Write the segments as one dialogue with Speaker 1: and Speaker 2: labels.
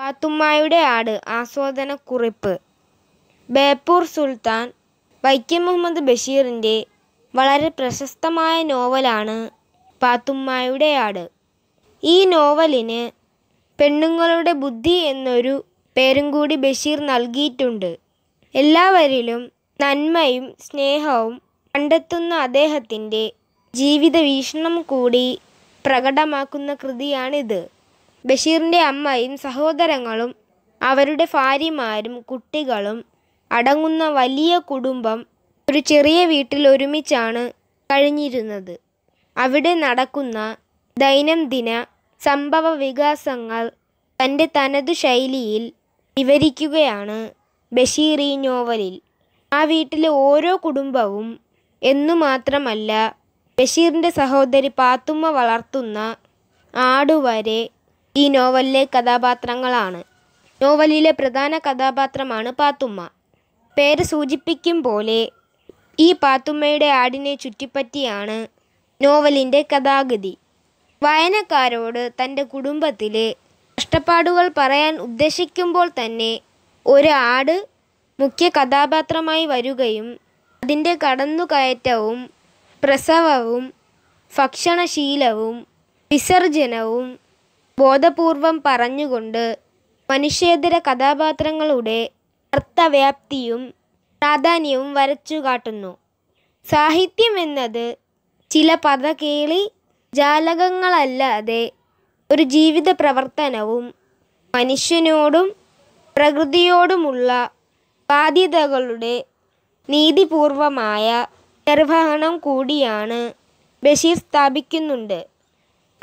Speaker 1: പാത്തുമ്മയുടെ ആട് ആസ്വാദനക്കുറിപ്പ് ബേപ്പൂർ സുൽത്താൻ വൈക്കം മുഹമ്മദ് ബഷീറിൻ്റെ വളരെ പ്രശസ്തമായ നോവലാണ് പാത്തുമ്മയുടെ ആട് ഈ നോവലിന് പെണ്ണുങ്ങളുടെ ബുദ്ധി എന്നൊരു പേരും കൂടി ബഷീർ നൽകിയിട്ടുണ്ട് എല്ലാവരിലും നന്മയും സ്നേഹവും കണ്ടെത്തുന്ന അദ്ദേഹത്തിൻ്റെ ജീവിത വീക്ഷണം കൂടി പ്രകടമാക്കുന്ന കൃതിയാണിത് ബഷീറിൻ്റെ അമ്മയും സഹോദരങ്ങളും അവരുടെ ഭാര്യമാരും കുട്ടികളും അടങ്ങുന്ന വലിയ കുടുംബം ഒരു ചെറിയ വീട്ടിൽ ഒരുമിച്ചാണ് കഴിഞ്ഞിരുന്നത് അവിടെ നടക്കുന്ന ദൈനംദിന സംഭവ വികാസങ്ങൾ തൻ്റെ തനതു ശൈലിയിൽ വിവരിക്കുകയാണ് ബഷീർ ഈ നോവലിൽ ആ വീട്ടിലെ ഓരോ കുടുംബവും എന്നു മാത്രമല്ല ബഷീറിൻ്റെ സഹോദരി പാത്തുമ്മ വളർത്തുന്ന ആടുവരെ ഈ നോവലിലെ കഥാപാത്രങ്ങളാണ് നോവലിലെ പ്രധാന കഥാപാത്രമാണ് പാത്തുമ്മ പേര് സൂചിപ്പിക്കും പോലെ ഈ പാത്തുമ്മയുടെ ആടിനെ ചുറ്റിപ്പറ്റിയാണ് നോവലിൻ്റെ കഥാഗതി വായനക്കാരോട് തൻ്റെ കുടുംബത്തിലെ കഷ്ടപ്പാടുകൾ പറയാൻ ഉദ്ദേശിക്കുമ്പോൾ തന്നെ ഒരു ആട് മുഖ്യ കഥാപാത്രമായി വരികയും അതിൻ്റെ കടന്നുകയറ്റവും പ്രസവവും ഭക്ഷണശീലവും വിസർജനവും ബോധപൂർവം പറഞ്ഞുകൊണ്ട് മനുഷ്യേതര കഥാപാത്രങ്ങളുടെ അർത്ഥവ്യാപ്തിയും പ്രാധാന്യവും വരച്ചു കാട്ടുന്നു സാഹിത്യം എന്നത് ചില പദകേളി ജാലകങ്ങളല്ലാതെ ഒരു ജീവിത പ്രവർത്തനവും മനുഷ്യനോടും പ്രകൃതിയോടുമുള്ള ബാധ്യതകളുടെ നീതിപൂർവമായ നിർവഹണം കൂടിയാണ് ബഷീർ സ്ഥാപിക്കുന്നുണ്ട്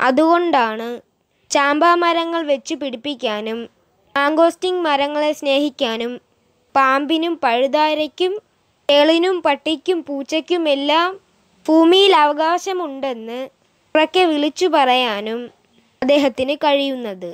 Speaker 1: അതുകൊണ്ടാണ് മരങ്ങൾ വെച്ചു പിടിപ്പിക്കാനും മാങ്കോസ്റ്റിംഗ് മരങ്ങളെ സ്നേഹിക്കാനും പാമ്പിനും പഴുതാരയ്ക്കും തെളിനും പട്ടിക്കും പൂച്ചയ്ക്കുമെല്ലാം ഭൂമിയിൽ അവകാശമുണ്ടെന്ന് ഉറക്കെ വിളിച്ചു പറയാനും അദ്ദേഹത്തിന് കഴിയുന്നത്